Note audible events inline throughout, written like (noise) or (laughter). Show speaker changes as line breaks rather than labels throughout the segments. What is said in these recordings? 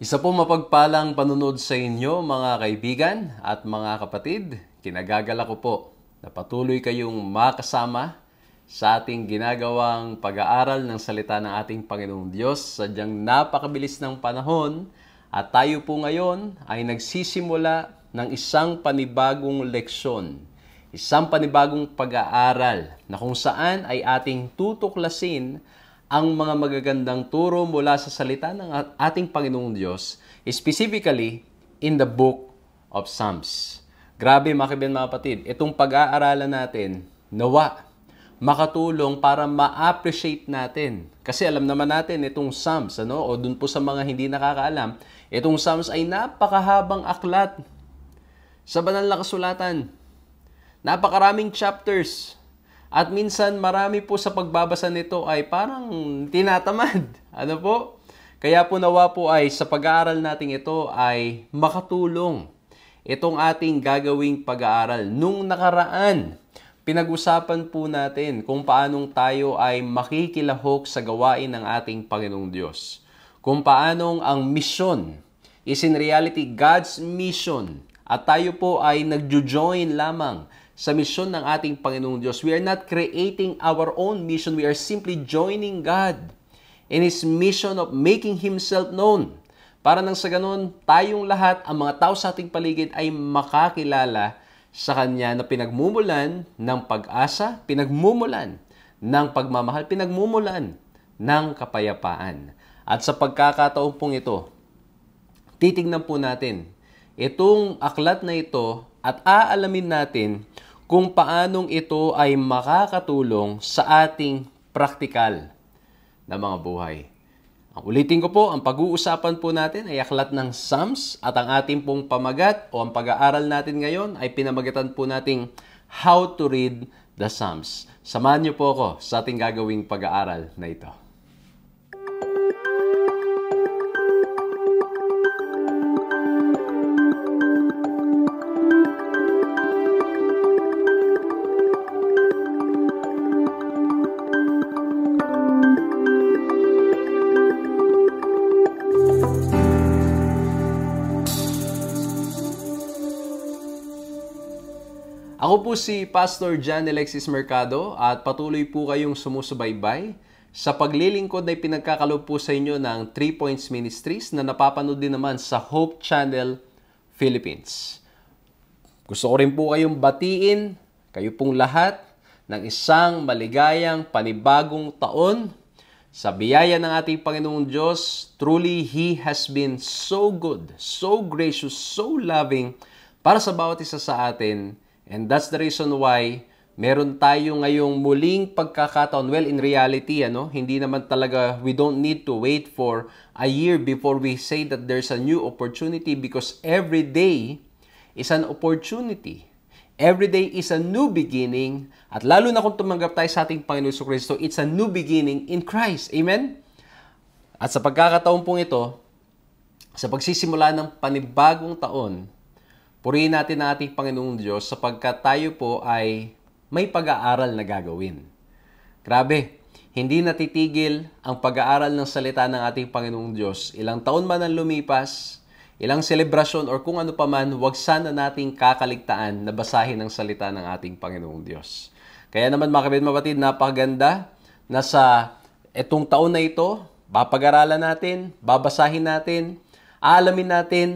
Isa po mapagpalang panunod sa inyo mga kaibigan at mga kapatid. Kinagagala ko po na patuloy kayong makasama sa ating ginagawang pag-aaral ng salita ng ating Panginoong Diyos. Sadyang napakabilis ng panahon at tayo po ngayon ay nagsisimula ng isang panibagong leksyon. Isang panibagong pag-aaral na kung saan ay ating tutuklasin ang mga magagandang turo mula sa salita ng ating Panginoong Diyos, specifically in the book of Psalms. Grabe mga kaibigan mga kapatid, itong pag-aaralan natin, nawa, makatulong para ma-appreciate natin. Kasi alam naman natin itong Psalms, ano? o dun po sa mga hindi nakakaalam, itong Psalms ay napakahabang aklat sa banal na kasulatan. Napakaraming chapters. At minsan marami po sa pagbabasa nito ay parang tinatamad. (laughs) Ano po? Kaya po nawa po ay sa pag-aaral natin ito ay makatulong itong ating gagawing pag-aaral. Nung nakaraan, pinag-usapan po natin kung paanong tayo ay makikilahok sa gawain ng ating Panginoong Diyos. Kung paanong ang mission is in reality God's mission at tayo po ay nagjo-join lamang sa misyon ng ating Panginoong Diyos. We are not creating our own mission. We are simply joining God in His mission of making Himself known. Para nang sa ganun, tayong lahat, ang mga tao sa ating paligid ay makakilala sa Kanya na pinagmumulan ng pag-asa, pinagmumulan ng pagmamahal, pinagmumulan ng kapayapaan. At sa pagkakataon pong ito, titignan po natin itong aklat na ito at aalamin natin kung paanong ito ay makakatulong sa ating praktikal na mga buhay. Ang ulitin ko po, ang pag-uusapan po natin ay aklat ng Psalms at ang ating pong pamagat o ang pag-aaral natin ngayon ay pinamagatan po nating How to Read the Psalms. Samahan niyo po ako sa ating gagawing pag-aaral na ito. Ako po si Pastor John Alexis Mercado at patuloy po kayong sumusubaybay sa paglilingkod na ipinagkakalob po sa inyo ng 3 Points Ministries na napapanood din naman sa Hope Channel Philippines. Gusto ko rin po kayong batiin, kayo pong lahat, ng isang maligayang panibagong taon sa biyaya ng ating Panginoong Diyos. Truly, He has been so good, so gracious, so loving para sa bawat isa sa atin And that's the reason why meron tayo ngayong muling pagkakataon. Well, in reality, ano, hindi naman talaga, we don't need to wait for a year before we say that there's a new opportunity because every day is an opportunity. Every day is a new beginning. At lalo na kung tumanggap tayo sa ating Panginoon sa Kristo, it's a new beginning in Christ. Amen? At sa pagkakataon pong ito, sa pagsisimula ng panibagong taon, Purihin natin ang ating Panginoong Diyos sapagkat tayo po ay may pag-aaral na gagawin. Grabe, hindi natitigil ang pag-aaral ng salita ng ating Panginoong Diyos. Ilang taon man ang lumipas, ilang selebrasyon or kung ano pa man, huwag sana nating kakaligtaan na basahin ang salita ng ating Panginoong Diyos. Kaya naman mga kapatid mabatid, napakaganda na sa etong taon na ito, papag-aralan natin, babasahin natin, alamin natin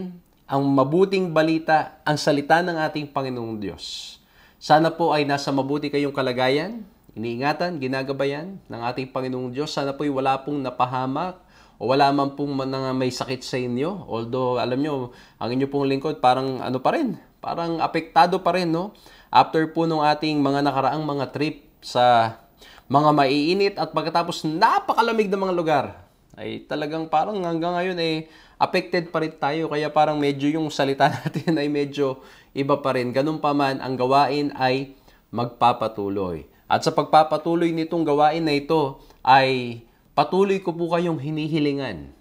ang mabuting balita, ang salita ng ating Panginoong Diyos. Sana po ay nasa mabuti kayong kalagayan, iniingatan, ginagabayan ng ating Panginoong Diyos. Sana po ay wala pong napahamak o wala man pong mga may sakit sa inyo. Although, alam nyo, ang inyo pong lingkod parang ano pa rin, parang apektado pa rin, no? After po nung ating mga nakaraang mga trip sa mga maiinit at pagkatapos napakalamig ng mga lugar, ay talagang parang hanggang ngayon eh, affected pa rin tayo. Kaya parang medyo yung salita (laughs) natin ay medyo iba pa rin. Ganun pa man, ang gawain ay magpapatuloy. At sa pagpapatuloy nitong gawain na ito ay patuloy ko po kayong hinihilingan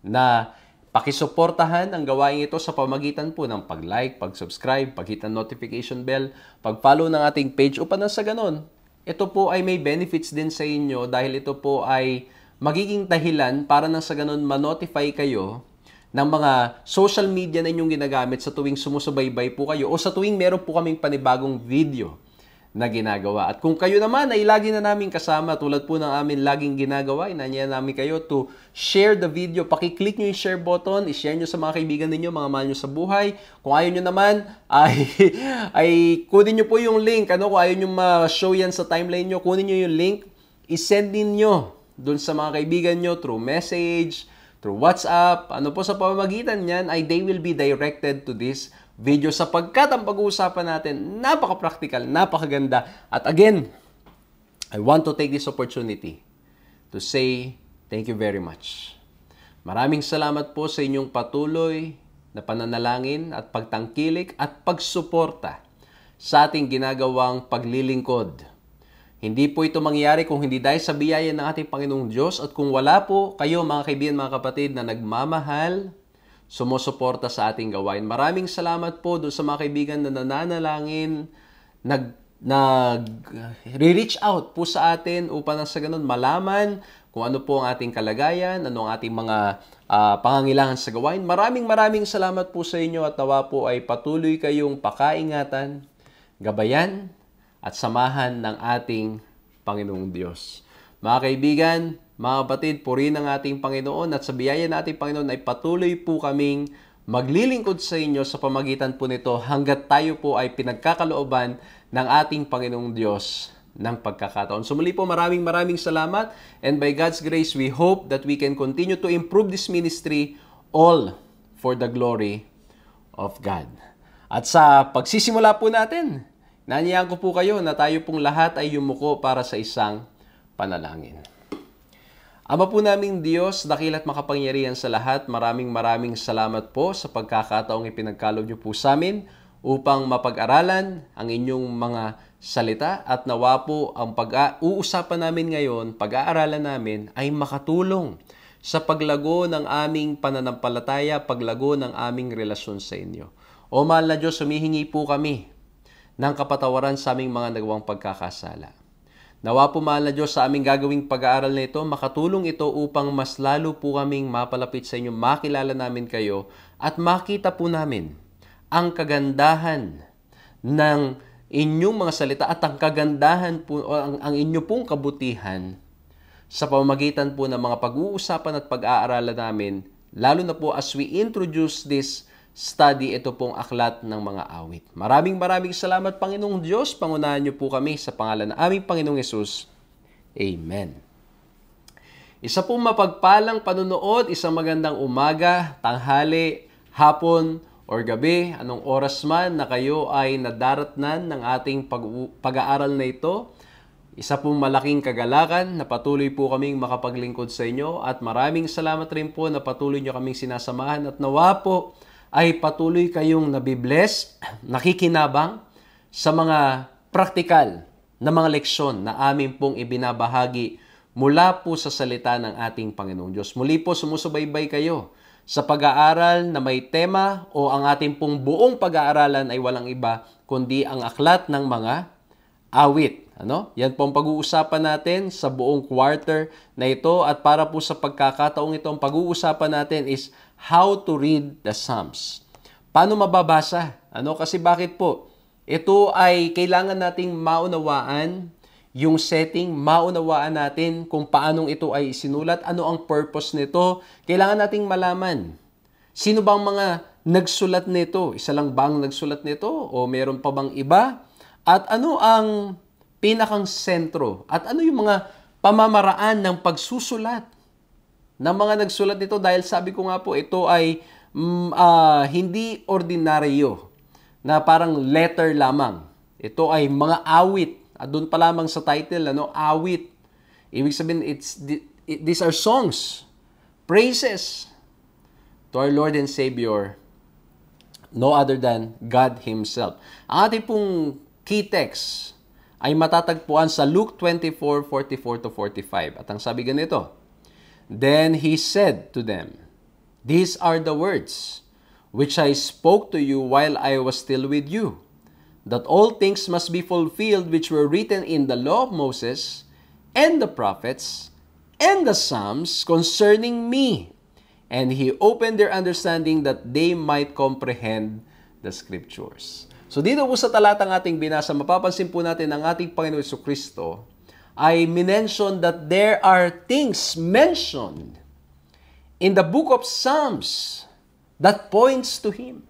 na pakisuportahan ang gawain ito sa pamagitan po ng pag-like, pag-subscribe, pag-hit notification bell, pag-follow ng ating page upang sa ganon. Ito po ay may benefits din sa inyo dahil ito po ay magiging dahilan para nang sa ganun ma-notify kayo ng mga social media na inyong ginagamit sa tuwing sumusubaybay po kayo o sa tuwing meron po kaming panibagong video na ginagawa. At kung kayo naman ay lagi na namin kasama tulad po ng amin laging ginagawa, inanya namin kayo to share the video. Pakiclick nyo yung share button, ishare nyo sa mga kaibigan ninyo, mga mahal nyo sa buhay. Kung ayaw nyo naman, (laughs) ay, ay kunin nyo po yung link. Ano, kung ayaw nyo ma-show yan sa timeline nyo, kunin nyo yung link, isend ninyo doon sa mga kaibigan nyo through message, through WhatsApp. Ano po sa pamamagitan niyan ay they will be directed to this video sapagkat ang pag-uusapan natin napaka-practical, napakaganda. At again, I want to take this opportunity to say thank you very much. Maraming salamat po sa inyong patuloy na pananalangin at pagtangkilik at pagsuporta sa ating ginagawang paglilingkod hindi po ito mangyayari kung hindi dahil sa biyaya ng ating Panginoong Diyos at kung wala po kayo mga kaibigan, mga kapatid na nagmamahal, sumusuporta sa ating gawain. Maraming salamat po doon sa mga kaibigan na nananalangin, nag nag reach out po sa atin upang sa ganun malaman kung ano po ang ating kalagayan, ano ang ating mga uh, pangangilangan sa gawain. Maraming maraming salamat po sa inyo at nawa po ay patuloy kayong pakaingatan, gabayan, at samahan ng ating Panginoong Diyos. Mga kaibigan, mga kapatid, purihin ang ating Panginoon at sa biyaya ng ating Panginoon ay patuloy po kaming maglilingkod sa inyo sa pamagitan po nito hanggat tayo po ay pinagkakalooban ng ating Panginoong Diyos ng pagkakataon. So muli po maraming maraming salamat and by God's grace we hope that we can continue to improve this ministry all for the glory of God. At sa pagsisimula po natin Naniyaan ko po kayo na tayo pong lahat ay yumuko para sa isang panalangin. Ama po naming Diyos, dakilat makapangyarihan sa lahat, maraming maraming salamat po sa pagkakataong ipinagkalob niyo po sa amin upang mapag-aralan ang inyong mga salita at nawa po ang pag-uusapan namin ngayon, pag-aaralan namin ay makatulong sa paglago ng aming pananampalataya, paglago ng aming relasyon sa inyo. O mahal na Diyos, humihingi po kami ng kapatawaran sa aming mga nagawang pagkakasala. Nawa po mahal Diyos sa aming gagawing pag-aaral na ito, makatulong ito upang mas lalo po kaming mapalapit sa inyo, makilala namin kayo at makita po namin ang kagandahan ng inyong mga salita at ang kagandahan po, o ang, ang inyo pong kabutihan sa pamamagitan po ng mga pag-uusapan at pag-aaralan namin, lalo na po as we introduce this study ito pong aklat ng mga awit. Maraming maraming salamat Panginoong Diyos. Pangunahan niyo po kami sa pangalan ng aming Panginoong Yesus. Amen. Isa pong mapagpalang panunood, isang magandang umaga, tanghali, hapon, or gabi, anong oras man na kayo ay nadaratnan ng ating pag-aaral na ito. Isa pong malaking kagalakan na patuloy po kaming makapaglingkod sa inyo at maraming salamat rin po na patuloy nyo kaming sinasamahan at nawa po ay patuloy kayong nabibless, nakikinabang sa mga praktikal na mga leksyon na amin pong ibinabahagi mula po sa salita ng ating Panginoong Diyos. Muli po sumusubaybay kayo sa pag-aaral na may tema o ang ating pong buong pag-aaralan ay walang iba kundi ang aklat ng mga awit. Ano? Yan po ang pag-uusapan natin sa buong quarter na ito at para po sa pagkakataong ito, ang pag-uusapan natin is how to read the Psalms. Paano mababasa? Ano? Kasi bakit po? Ito ay kailangan nating maunawaan yung setting, maunawaan natin kung paanong ito ay sinulat, ano ang purpose nito. Kailangan nating malaman. Sino bang mga nagsulat nito? Isa lang bang nagsulat nito? O meron pa bang iba? At ano ang pinakang sentro at ano yung mga pamamaraan ng pagsusulat ng mga nagsulat nito dahil sabi ko nga po ito ay mm, uh, hindi ordinaryo na parang letter lamang. Ito ay mga awit. At doon pa lamang sa title, ano, awit. Ibig sabihin, it's, it, these are songs, praises to our Lord and Savior, no other than God Himself. Ang ating pong key text ay matatagpuan sa Luke 24:44 to 45. At ang sabi ganito, Then he said to them, These are the words which I spoke to you while I was still with you, that all things must be fulfilled which were written in the law of Moses and the prophets and the Psalms concerning me. And he opened their understanding that they might comprehend the scriptures. So dito po sa talatang ating binasa, mapapansin po natin ang ating Panginoon Yeso Kristo ay minention that there are things mentioned in the book of Psalms that points to Him.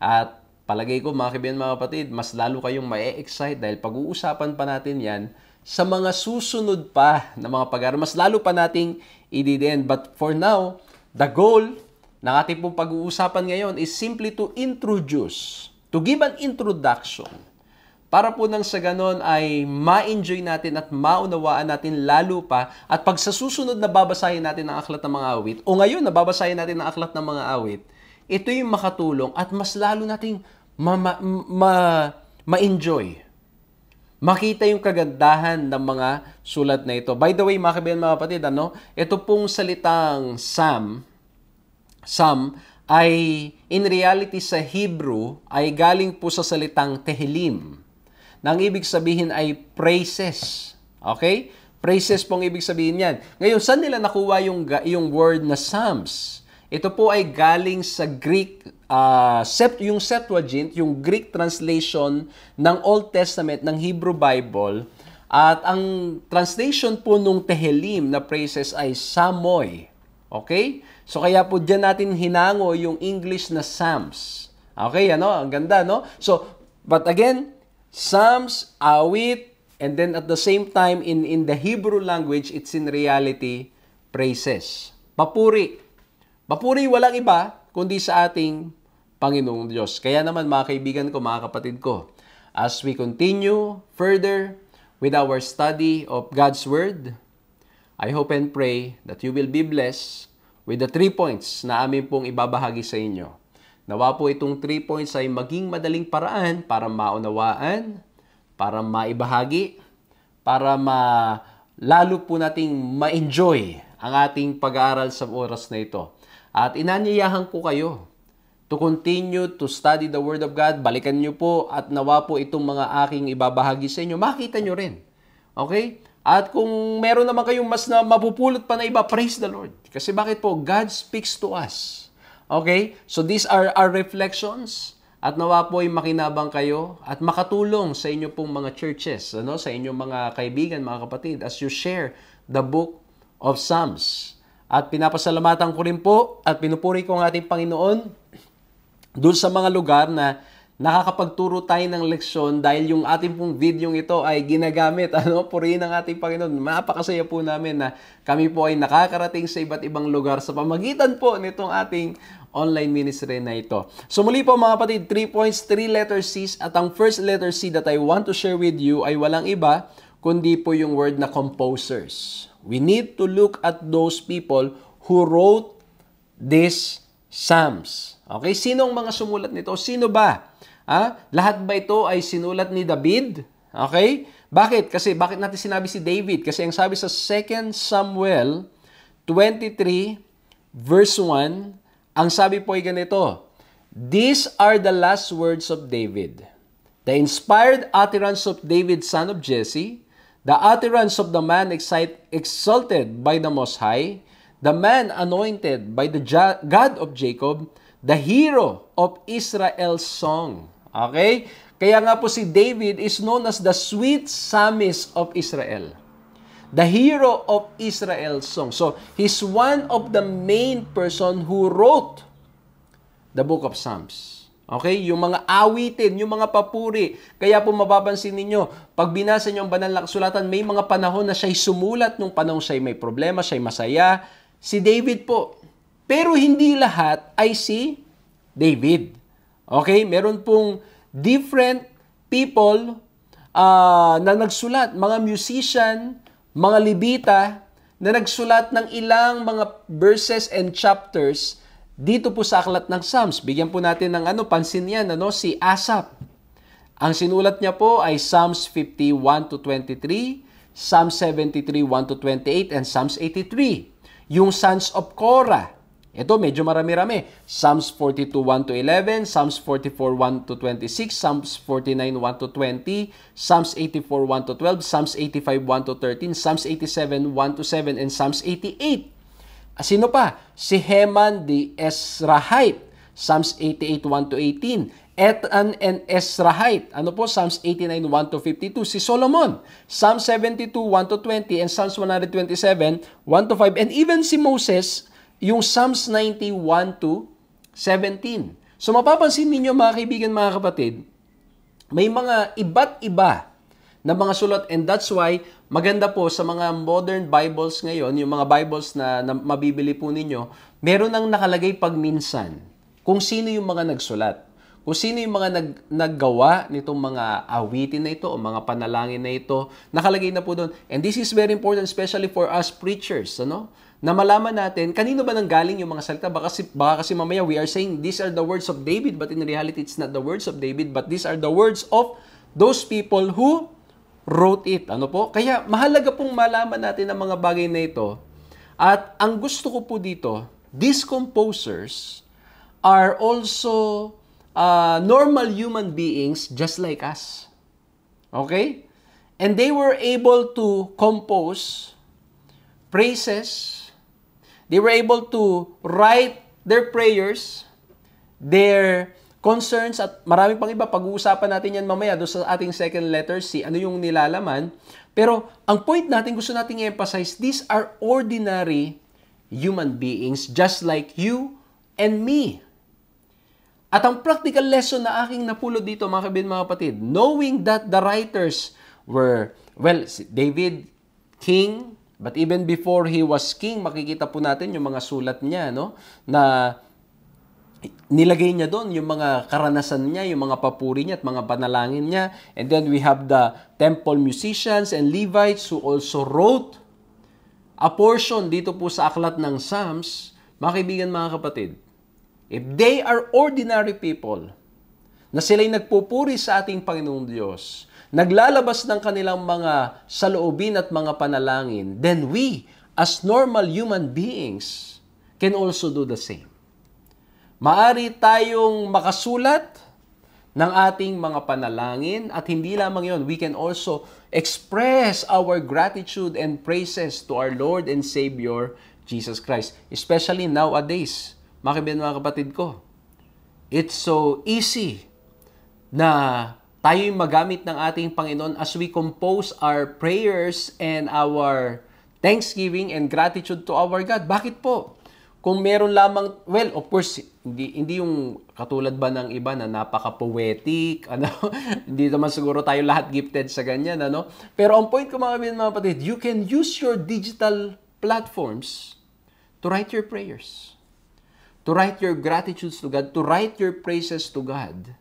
At palagay ko mga kaibigan mga kapatid, mas lalo kayong ma-excite dahil pag-uusapan pa natin yan sa mga susunod pa na mga pag-aaral. Mas lalo pa nating ididin. But for now, the goal ng ating pong pag-uusapan ngayon is simply to introduce to give an introduction para po nang sa ganon ay ma-enjoy natin at maunawaan natin lalo pa at pag sa susunod na babasahin natin ang aklat ng mga awit o ngayon na babasahin natin ang aklat ng mga awit, ito yung makatulong at mas lalo nating ma-enjoy. Ma, ma, ma Makita yung kagandahan ng mga sulat na ito. By the way, mga kabayan, mga kapatid, ano? ito pong salitang Sam, Sam ay in reality sa Hebrew ay galing po sa salitang tehilim. Na ang ibig sabihin ay praises. Okay? Praises pong ibig sabihin niyan. Ngayon, saan nila nakuha yung, yung word na Psalms? Ito po ay galing sa Greek, uh, ah, sept, yung Septuagint, yung Greek translation ng Old Testament, ng Hebrew Bible. At ang translation po nung Tehillim na praises ay Samoy. Okay? So kaya po diyan natin hinango yung English na Psalms. Okay, ano? Ang ganda, no? So, but again, Psalms, awit, and then at the same time, in, in the Hebrew language, it's in reality praises. Papuri. Papuri walang iba kundi sa ating Panginoong Diyos. Kaya naman mga kaibigan ko, mga kapatid ko, as we continue further with our study of God's Word, I hope and pray that you will be blessed with the 3 points na amin pong ibabahagi sa inyo. Nawa po itong 3 points ay maging madaling paraan para maunawaan, para maibahagi, para ma lalo po nating ma-enjoy ang ating pag-aaral sa oras na ito. At inanyayahan ko kayo to continue to study the Word of God. Balikan nyo po at nawa po itong mga aking ibabahagi sa inyo. Makita nyo rin. Okay? At kung meron naman kayong mas na mapupulot pa na iba, praise the Lord. Kasi bakit po? God speaks to us. Okay? So these are our reflections. At nawa po ay makinabang kayo at makatulong sa inyo pong mga churches, ano, sa inyong mga kaibigan, mga kapatid, as you share the book of Psalms. At pinapasalamatan ko rin po at pinupuri ko ang ating Panginoon doon sa mga lugar na nakakapagturo tayo ng leksyon dahil yung ating pong video ito ay ginagamit. (laughs) Ano, purihin ng ating Panginoon. Mapakasaya po namin na kami po ay nakakarating sa iba't ibang lugar sa pamagitan po nitong ating online ministry na ito. So muli po mga kapatid, 3 points, 3 letter C's at ang first letter C that I want to share with you ay walang iba kundi po yung word na composers. We need to look at those people who wrote these Psalms. Okay, sino ang mga sumulat nito? Sino ba? Ha? Lahat ba ito ay sinulat ni David? Okay? Bakit? Kasi bakit natin sinabi si David? Kasi ang sabi sa 2 Samuel 23 verse 1, ang sabi po ay ganito, These are the last words of David. The inspired utterance of David son of Jesse, the utterance of the man excite, exalted by the Most High, the man anointed by the God of Jacob, the hero of Israel's song. Okay? Kaya nga po si David is known as the sweet psalmist of Israel. The hero of Israel's song. So, he's one of the main person who wrote the book of Psalms. Okay? Yung mga awitin, yung mga papuri. Kaya po mababansin ninyo, pag binasa niyo ang banal na kasulatan, may mga panahon na siya'y sumulat nung panahon siya'y may problema, siya'y masaya. Si David po, pero hindi lahat ay si David. Okay? Meron pong different people uh, na nagsulat, mga musician, mga libita, na nagsulat ng ilang mga verses and chapters dito po sa aklat ng Psalms. Bigyan po natin ng ano, pansin yan, ano, si Asap. Ang sinulat niya po ay Psalms 51 to 23, Psalm 73, 1 to 28, and Psalms 83. Yung sons of Korah, ito medyo marami-rami. Psalms 42, 1 to 11, Psalms 44, 1 to 26, Psalms 49, 1 to 20, Psalms 84, 1 to 12, Psalms 85, 1 to 13, Psalms 87, 1 to 7, and Psalms 88. Sino pa? Si Heman the Esrahite, Psalms 88, 1 to 18, Etan and Esrahite. Ano po? Psalms 89, 1 to 52. Si Solomon. Psalm 72, 1 to 20. And Psalms 127, 1 to 5. And even si Moses, yung Psalms 91 to 17. So mapapansin ninyo mga kaibigan, mga kapatid, may mga iba't iba na mga sulat and that's why maganda po sa mga modern Bibles ngayon, yung mga Bibles na, na mabibili po ninyo, meron ang nakalagay pagminsan kung sino yung mga nagsulat. Kung sino yung mga nag, naggawa nitong mga awitin na ito o mga panalangin na ito, nakalagay na po doon. And this is very important especially for us preachers, ano? na malaman natin kanino ba nang galing yung mga salita. Baka kasi, baka kasi mamaya we are saying these are the words of David but in reality it's not the words of David but these are the words of those people who wrote it. Ano po? Kaya mahalaga pong malaman natin ang mga bagay na ito. At ang gusto ko po dito, these composers are also uh, normal human beings just like us. Okay? And they were able to compose praises, They were able to write their prayers, their concerns, at marami pang iba. Pag-uusapan natin yan mamaya doon sa ating second letter si ano yung nilalaman. Pero ang point natin, gusto nating i-emphasize, these are ordinary human beings just like you and me. At ang practical lesson na aking napulo dito, mga kabin, mga kapatid, knowing that the writers were, well, David, King, But even before he was king, makikita po natin yung mga sulat niya, no? Na nilagay niya doon yung mga karanasan niya, yung mga papuri niya at mga panalangin niya. And then we have the temple musicians and Levites who also wrote a portion dito po sa aklat ng Psalms. Mga kaibigan, mga kapatid, if they are ordinary people, na sila'y nagpupuri sa ating Panginoong Diyos, naglalabas ng kanilang mga saloobin at mga panalangin, then we, as normal human beings, can also do the same. Maari tayong makasulat ng ating mga panalangin at hindi lamang yon, we can also express our gratitude and praises to our Lord and Savior, Jesus Christ. Especially nowadays, makibigan mga kapatid ko, it's so easy na tayo'y magamit ng ating Panginoon as we compose our prayers and our thanksgiving and gratitude to our God. Bakit po? Kung meron lamang, well, of course, hindi, hindi yung katulad ba ng iba na napaka-poetic, (laughs) ano, hindi naman siguro tayo lahat gifted sa ganyan, ano. Pero ang point ko mga kapatid, mga kapatid, you can use your digital platforms to write your prayers, to write your gratitudes to God, to write your praises to God.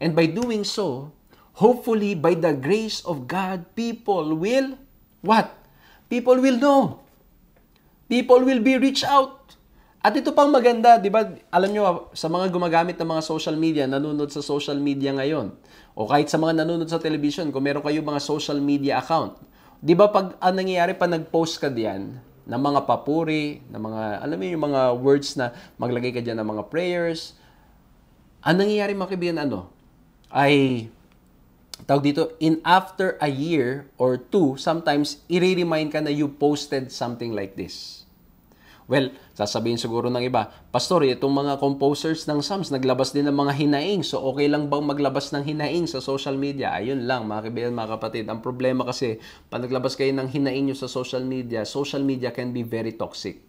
And by doing so, Hopefully, by the grace of God, people will what? People will know. People will be reached out. At ito pang maganda, di ba? Alam nyo, sa mga gumagamit ng mga social media, nanonood sa social media ngayon, o kahit sa mga nanonood sa television, kung meron kayo mga social media account, di ba pag ang nangyayari pa nag-post ka diyan, ng mga papuri, ng mga, alam mo yung mga words na maglagay ka diyan ng mga prayers. Ang nangyayari mga kaibigan, ano? Ay, tawag dito, in after a year or two, sometimes i-remind ka na you posted something like this. Well, sasabihin siguro ng iba, Pastor, itong mga composers ng Psalms, naglabas din ng mga hinaing. So, okay lang bang maglabas ng hinaing sa social media? Ayun lang, mga kaibigan, mga kapatid. Ang problema kasi, pag naglabas kayo ng hinaing nyo sa social media, social media can be very toxic.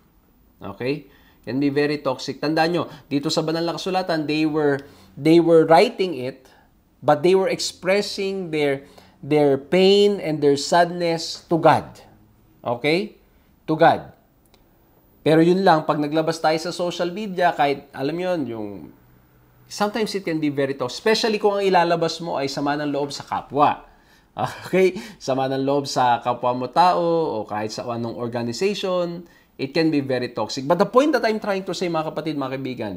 Okay? Can be very toxic. Tandaan nyo, dito sa banal na kasulatan, they were, they were writing it but they were expressing their their pain and their sadness to God. Okay? To God. Pero yun lang, pag naglabas tayo sa social media, kahit alam yon yung sometimes it can be very tough. Especially kung ang ilalabas mo ay sama ng loob sa kapwa. (laughs) Okay? Sama ng loob sa kapwa mo tao o kahit sa anong organization, it can be very toxic. But the point that I'm trying to say, mga kapatid, mga kaibigan,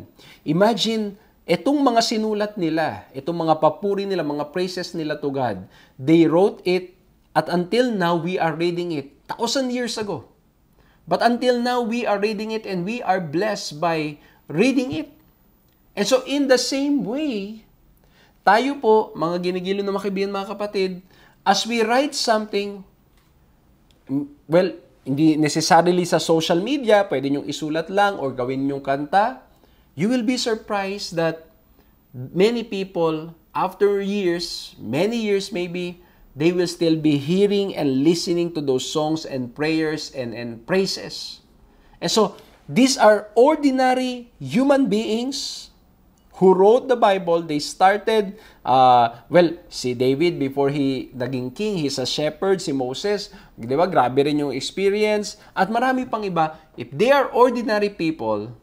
imagine Itong mga sinulat nila, itong mga papuri nila, mga praises nila to God, they wrote it at until now we are reading it thousand years ago. But until now we are reading it and we are blessed by reading it. And so in the same way, tayo po, mga ginigilo na makibigan mga kapatid, as we write something, well, hindi necessarily sa social media, pwede nyong isulat lang or gawin nyong kanta, you will be surprised that many people, after years, many years maybe, they will still be hearing and listening to those songs and prayers and, and praises. And so, these are ordinary human beings who wrote the Bible. They started, uh, well, si David before he naging king, he's a shepherd, si Moses, di ba, grabe rin yung experience. At marami pang iba, if they are ordinary people,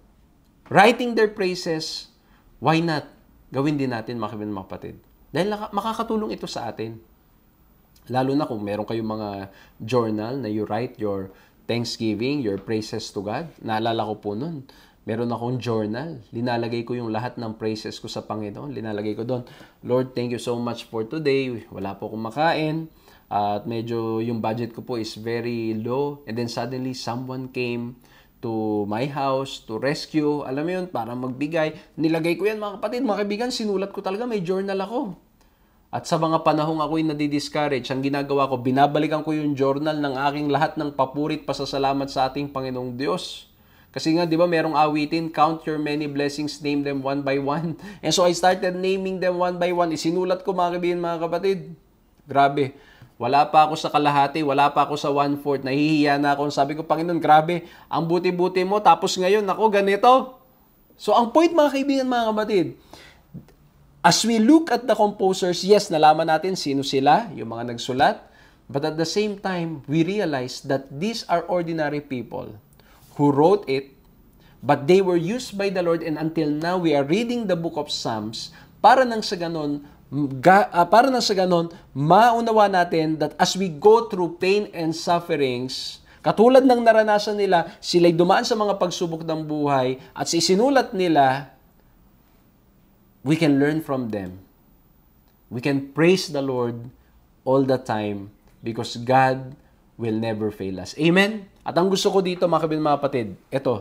writing their praises, why not? Gawin din natin, mga kaibigan, mga kapatid. Dahil makakatulong ito sa atin. Lalo na kung meron kayong mga journal na you write your thanksgiving, your praises to God. Naalala ko po nun. Meron akong journal. Linalagay ko yung lahat ng praises ko sa Panginoon. Linalagay ko doon, Lord, thank you so much for today. Wala po akong makain. At medyo yung budget ko po is very low. And then suddenly, someone came to my house, to rescue. Alam mo yun, para magbigay. Nilagay ko yan mga kapatid, mga kaibigan, sinulat ko talaga, may journal ako. At sa mga panahong ako'y nadi-discourage, ang ginagawa ko, binabalikan ko yung journal ng aking lahat ng papurit pasasalamat sa ating Panginoong Diyos. Kasi nga, di ba, merong awitin, count your many blessings, name them one by one. (laughs) And so I started naming them one by one. Isinulat ko mga kaibigan, mga kapatid. Grabe. Wala pa ako sa kalahati, wala pa ako sa one-fourth, nahihiya na ako. Sabi ko, Panginoon, grabe, ang buti-buti mo, tapos ngayon, ako, ganito. So, ang point mga kaibigan, mga kabatid, as we look at the composers, yes, nalaman natin sino sila, yung mga nagsulat, but at the same time, we realize that these are ordinary people who wrote it, but they were used by the Lord, and until now, we are reading the book of Psalms para nang sa ganon, Ga, uh, para na sa ganon, maunawa natin that as we go through pain and sufferings, katulad ng naranasan nila, sila'y dumaan sa mga pagsubok ng buhay at si isinulat nila, we can learn from them. We can praise the Lord all the time because God will never fail us. Amen? At ang gusto ko dito, mga kabin, mga patid, ito,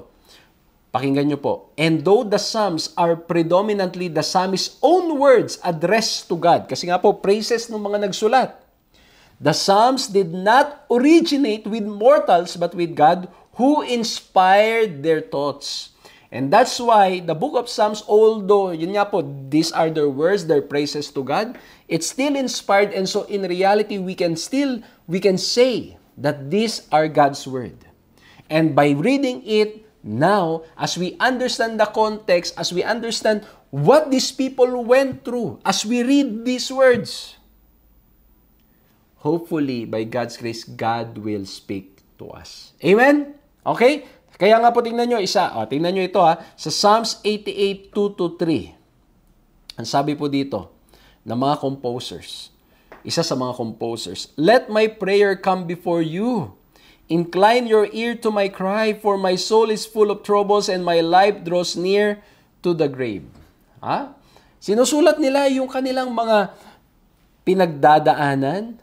Pakinggan nyo po. And though the Psalms are predominantly the psalmist's own words addressed to God, kasi nga po, praises ng mga nagsulat, the Psalms did not originate with mortals but with God who inspired their thoughts. And that's why the book of Psalms, although, yun nga po, these are their words, their praises to God, it's still inspired and so in reality, we can still, we can say that these are God's word. And by reading it, Now, as we understand the context, as we understand what these people went through, as we read these words, hopefully, by God's grace, God will speak to us. Amen? Okay? Kaya nga po, tingnan nyo isa. O, ah, tingnan nyo ito ha. Ah. Sa Psalms 88, 3. Ang sabi po dito, ng mga composers, isa sa mga composers, Let my prayer come before you Incline your ear to my cry, for my soul is full of troubles and my life draws near to the grave. Ha? Sinusulat nila yung kanilang mga pinagdadaanan,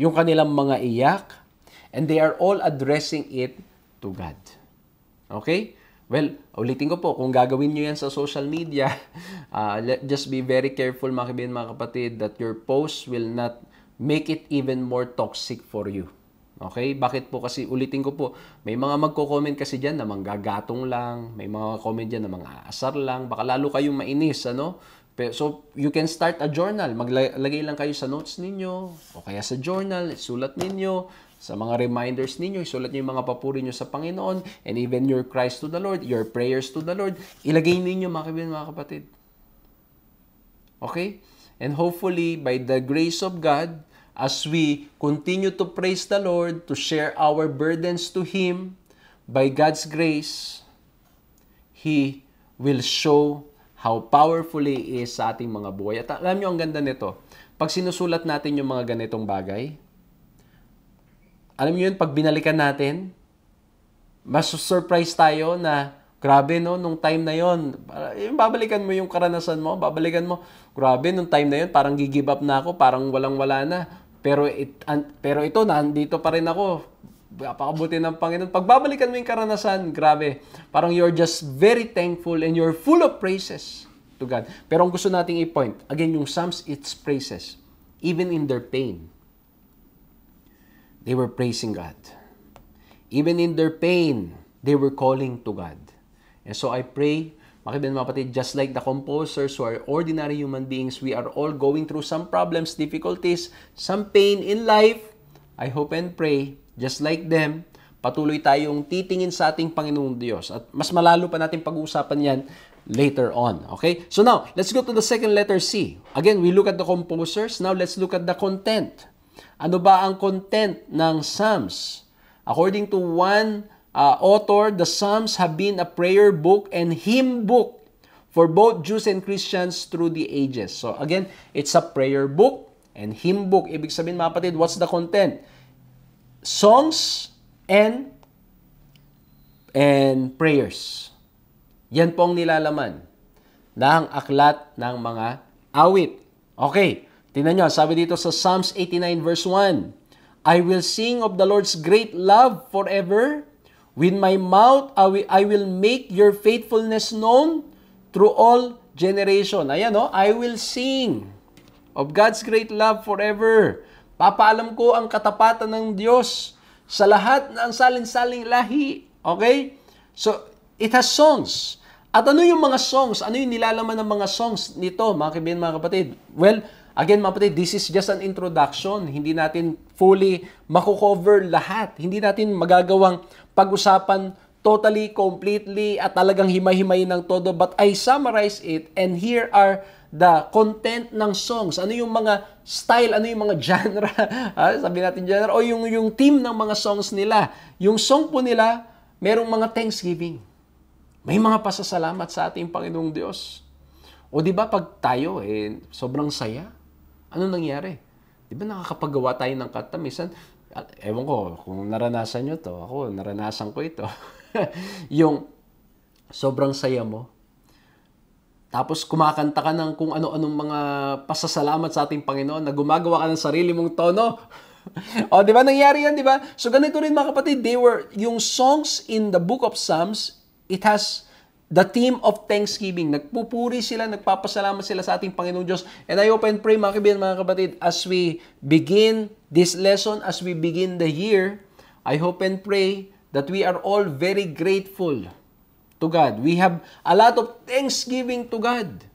yung kanilang mga iyak, and they are all addressing it to God. Okay? Well, ulitin ko po, kung gagawin nyo yan sa social media, (laughs) uh, let, just be very careful mga kaibigan, mga kapatid, that your post will not make it even more toxic for you. Okay? Bakit po kasi, ulitin ko po, may mga magko-comment kasi diyan na manggagagatong lang, may mga comment diyan na mga asar lang, baka lalo kayong mainis, ano? So, you can start a journal. Maglagay lang kayo sa notes ninyo, o kaya sa journal, sulat ninyo, sa mga reminders ninyo, isulat niyo yung mga papuri niyo sa Panginoon, and even your cries to the Lord, your prayers to the Lord, ilagay ninyo mga kaibigan, mga kapatid. Okay? And hopefully, by the grace of God, as we continue to praise the Lord, to share our burdens to Him, by God's grace, He will show how powerfully is sa ating mga buhay. At alam nyo, ang ganda nito. Pag sinusulat natin yung mga ganitong bagay, alam nyo yun, pag binalikan natin, mas surprise tayo na Grabe no, nung time na yon, yung babalikan mo yung karanasan mo, babalikan mo, grabe nung time na yon, parang gigive up na ako, parang walang-wala na. Pero, it, an, pero ito, nandito pa rin ako. Napakabuti ng Panginoon. Pagbabalikan mo yung karanasan, grabe. Parang you're just very thankful and you're full of praises to God. Pero ang gusto nating i-point, again, yung Psalms, it's praises. Even in their pain, they were praising God. Even in their pain, they were calling to God. And so I pray mga kaibigan, mga kapatid, just like the composers who are ordinary human beings, we are all going through some problems, difficulties, some pain in life. I hope and pray, just like them, patuloy tayong titingin sa ating Panginoong Diyos. At mas malalo pa natin pag-uusapan yan later on. Okay? So now, let's go to the second letter C. Again, we look at the composers. Now, let's look at the content. Ano ba ang content ng Psalms? According to 1 uh, author, the Psalms have been a prayer book and hymn book for both Jews and Christians through the ages. So again, it's a prayer book and hymn book. Ibig sabihin mga kapatid, what's the content? Songs and and prayers. Yan po ang nilalaman ng aklat ng mga awit. Okay, tingnan nyo, sabi dito sa Psalms 89 verse 1, I will sing of the Lord's great love forever With my mouth, I will make your faithfulness known through all generation. Ayan, no? Oh, I will sing of God's great love forever. Papaalam ko ang katapatan ng Diyos sa lahat ng salin-saling lahi. Okay? So, it has songs. At ano yung mga songs? Ano yung nilalaman ng mga songs nito, mga kaibigan, mga kapatid? Well, again, mga kapatid, this is just an introduction. Hindi natin fully makukover lahat. Hindi natin magagawang pag-usapan totally, completely, at talagang himay-himay ng todo. But I summarize it and here are the content ng songs. Ano yung mga style, ano yung mga (laughs) genre, ha? sabi natin genre, o yung, yung theme ng mga songs nila. Yung song po nila, merong mga thanksgiving. May mga pasasalamat sa ating Panginoong Diyos. O di ba pag tayo, eh, sobrang saya, ano nangyari? Di ba nakakapagawa tayo ng kanta? Minsan, ewan ko, kung naranasan nyo to, ako, naranasan ko ito. (laughs) yung sobrang saya mo, tapos kumakanta ka ng kung ano-anong mga pasasalamat sa ating Panginoon na gumagawa ka ng sarili mong tono. (laughs) o, di ba? Nangyari yan, di ba? So, ganito rin mga kapatid, they were, yung songs in the book of Psalms, it has the team of Thanksgiving. Nagpupuri sila, nagpapasalamat sila sa ating Panginoong Diyos. And I open and pray, mga kaibigan, mga kapatid, as we begin this lesson, as we begin the year, I hope and pray that we are all very grateful to God. We have a lot of thanksgiving to God.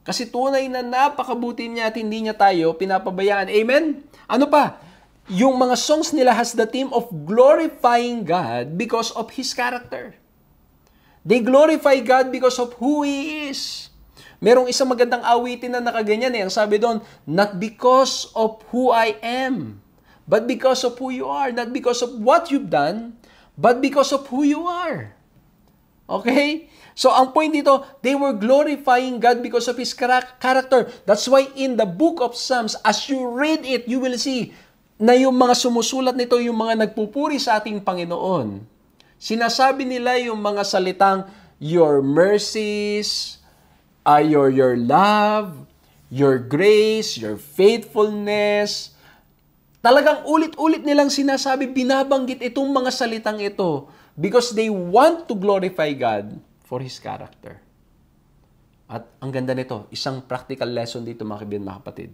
Kasi tunay na napakabuti niya at hindi niya tayo pinapabayaan. Amen? Ano pa? Yung mga songs nila has the theme of glorifying God because of His character. They glorify God because of who He is. Merong isang magandang awitin na nakaganyan eh. Ang sabi doon, not because of who I am, but because of who you are. Not because of what you've done, but because of who you are. Okay? So ang point dito, they were glorifying God because of His character. That's why in the book of Psalms, as you read it, you will see na yung mga sumusulat nito, yung mga nagpupuri sa ating Panginoon, Sinasabi nila yung mga salitang your mercies, uh, your, your love, your grace, your faithfulness. Talagang ulit-ulit nilang sinasabi, binabanggit itong mga salitang ito because they want to glorify God for His character. At ang ganda nito, isang practical lesson dito mga kaibigan, mga kapatid.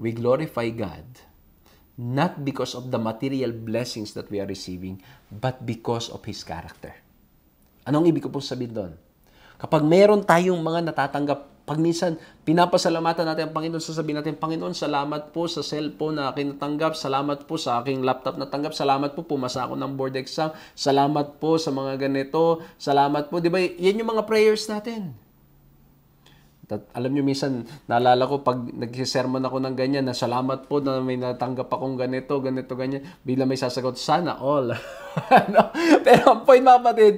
We glorify God not because of the material blessings that we are receiving, but because of His character. Anong ibig ko pong sabihin doon? Kapag meron tayong mga natatanggap, pag minsan pinapasalamatan natin ang Panginoon, sasabihin natin, Panginoon, salamat po sa cellphone na akin natanggap, salamat po sa aking laptop na natanggap, salamat po, pumasa ako ng board exam, salamat po sa mga ganito, salamat po. Di ba, yan yung mga prayers natin. That, Alam nyo, minsan, naalala ko, pag nagsisermon ako ng ganyan, na salamat po na may natanggap akong ganito, ganito, ganyan, bila may sasagot, sana all. (laughs) no? Pero ang point, mga kapatid,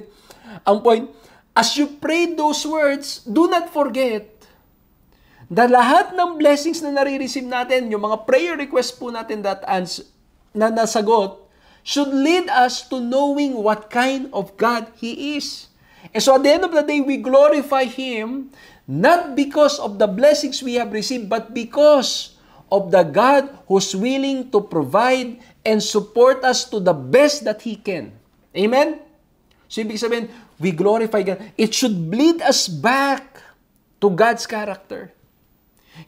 ang point, as you pray those words, do not forget na lahat ng blessings na nare-receive natin, yung mga prayer requests po natin that ans na nasagot, should lead us to knowing what kind of God He is. And so at the end of the day, we glorify Him Not because of the blessings we have received, but because of the God who's willing to provide and support us to the best that He can. Amen? So ibig sabihin, we glorify God. It should bleed us back to God's character.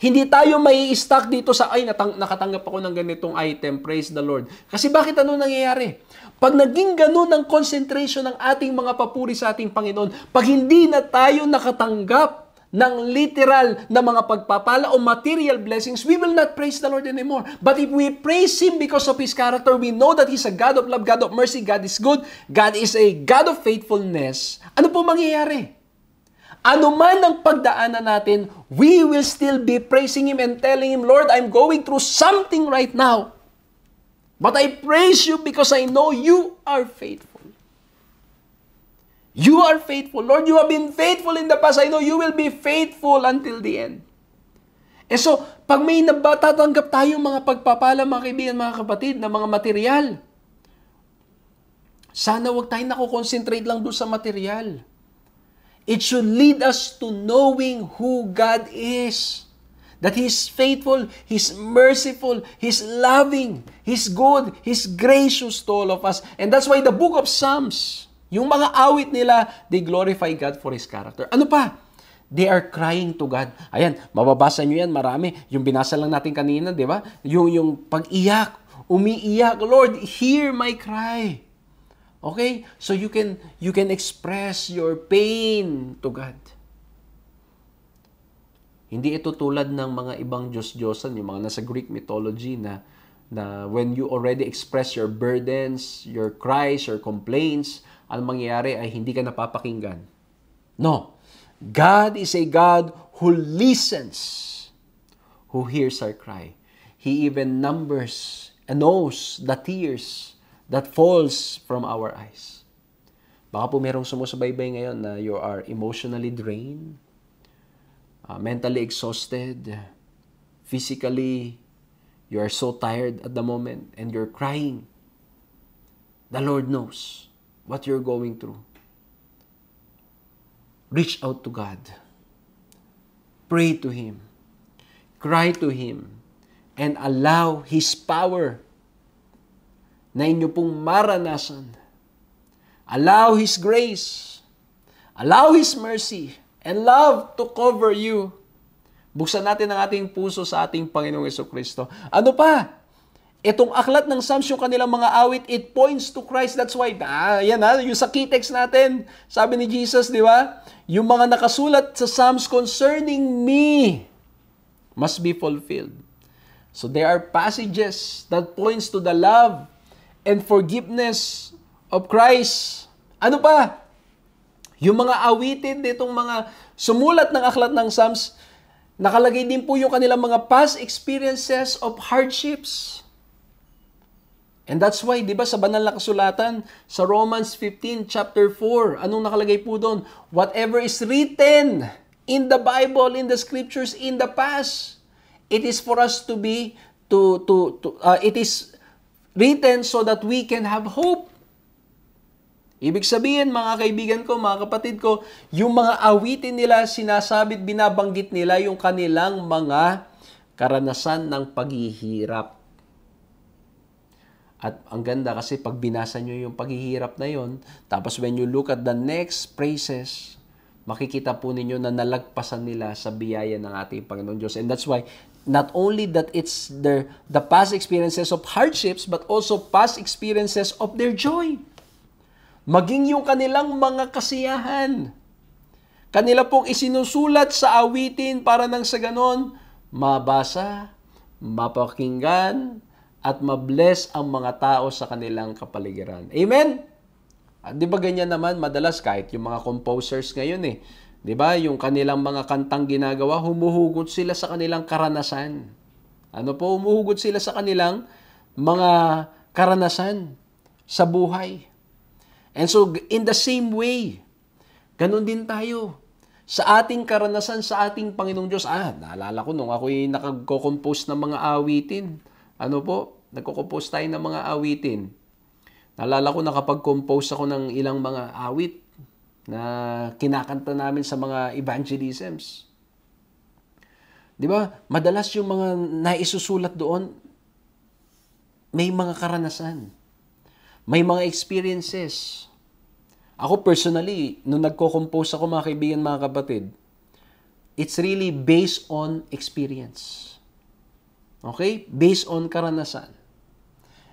Hindi tayo mai stuck dito sa, ay, natang- nakatanggap ako ng ganitong item, praise the Lord. Kasi bakit ano nangyayari? Pag naging ganun ang concentration ng ating mga papuri sa ating Panginoon, pag hindi na tayo nakatanggap ng literal na mga pagpapala o material blessings, we will not praise the Lord anymore. But if we praise Him because of His character, we know that He's a God of love, God of mercy, God is good, God is a God of faithfulness, ano po mangyayari? Ano man ang pagdaanan natin, we will still be praising Him and telling Him, Lord, I'm going through something right now. But I praise You because I know You are faithful. You are faithful. Lord, you have been faithful in the past. I know you will be faithful until the end. And so, pag may natatanggap tayo mga pagpapala, mga kaibigan, mga kapatid, na mga material, sana huwag tayo nakukonsentrate lang doon sa material. It should lead us to knowing who God is. That He is faithful, He's merciful, He's loving, He's good, He's gracious to all of us. And that's why the book of Psalms, yung mga awit nila, they glorify God for His character. Ano pa? They are crying to God. Ayan, mababasa nyo yan, marami. Yung binasa lang natin kanina, di ba? Yung, yung pag-iyak, umiiyak, Lord, hear my cry. Okay? So you can you can express your pain to God. Hindi ito tulad ng mga ibang Diyos-Diyosan, yung mga nasa Greek mythology na na when you already express your burdens, your cries, your complaints, ang mangyayari ay hindi ka napapakinggan. No. God is a God who listens, who hears our cry. He even numbers and knows the tears that falls from our eyes. Baka po merong sumusubaybay ngayon na you are emotionally drained, uh, mentally exhausted, physically, you are so tired at the moment and you're crying. The Lord knows what you're going through. Reach out to God. Pray to Him. Cry to Him. And allow His power na inyo pong maranasan. Allow His grace. Allow His mercy and love to cover you. Buksan natin ang ating puso sa ating Panginoong Yeso Kristo. Ano pa? Itong aklat ng Psalms, yung kanilang mga awit, it points to Christ. That's why, ah, yan ha, ah, yung sa key text natin, sabi ni Jesus, di ba? Yung mga nakasulat sa Psalms concerning me must be fulfilled. So there are passages that points to the love and forgiveness of Christ. Ano pa? Yung mga awitin nitong mga sumulat ng aklat ng Psalms, nakalagay din po yung kanilang mga past experiences of hardships And that's why, di ba, sa banal na kasulatan, sa Romans 15, chapter 4, anong nakalagay po doon? Whatever is written in the Bible, in the scriptures, in the past, it is for us to be, to, to, to uh, it is written so that we can have hope. Ibig sabihin, mga kaibigan ko, mga kapatid ko, yung mga awitin nila, sinasabit, binabanggit nila yung kanilang mga karanasan ng paghihirap. At ang ganda kasi pag binasa nyo yung paghihirap na yon, tapos when you look at the next praises, makikita po ninyo na nalagpasan nila sa biyaya ng ating Panginoon Diyos. And that's why not only that it's their the past experiences of hardships but also past experiences of their joy. Maging yung kanilang mga kasiyahan. Kanila pong isinusulat sa awitin para nang sa ganon, mabasa, mapakinggan, at mabless ang mga tao sa kanilang kapaligiran. Amen? At di ba ganyan naman madalas kahit yung mga composers ngayon eh. Di ba? Yung kanilang mga kantang ginagawa, humuhugot sila sa kanilang karanasan. Ano po? Humuhugot sila sa kanilang mga karanasan sa buhay. And so, in the same way, ganun din tayo sa ating karanasan, sa ating Panginoong Diyos. Ah, naalala ko nung ako'y nakagko-compose ng mga awitin ano po, nagko-compose tayo ng mga awitin. Nalala ko nakapag-compose ako ng ilang mga awit na kinakanta namin sa mga evangelisms. 'Di ba? Madalas yung mga naisusulat doon may mga karanasan. May mga experiences. Ako personally, nung nagko-compose ako mga kaibigan, mga kapatid, it's really based on experience. Okay? Based on karanasan.